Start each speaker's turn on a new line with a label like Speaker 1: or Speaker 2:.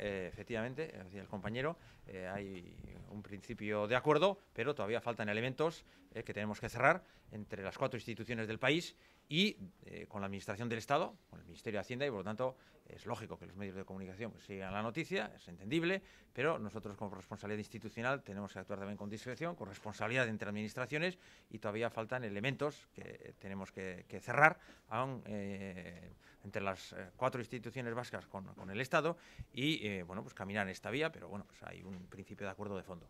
Speaker 1: Eh, efectivamente, eh, decía el compañero, eh, hay un principio de acuerdo, pero todavía faltan elementos que tenemos que cerrar entre las cuatro instituciones del país y con la Administración del Estado, con el Ministerio de Hacienda, y por lo tanto es lógico que los medios de comunicación pues, sigan la noticia, es entendible, pero nosotros como responsabilidad institucional tenemos que actuar también con discreción, con responsabilidad entre administraciones y todavía faltan elementos que tenemos que, cerrar, aún las eh, cuatro instituciones vascas con, con el Estado y eh, bueno, pues caminar esta vía, pero bueno, pues hay un principio de acuerdo de fondo.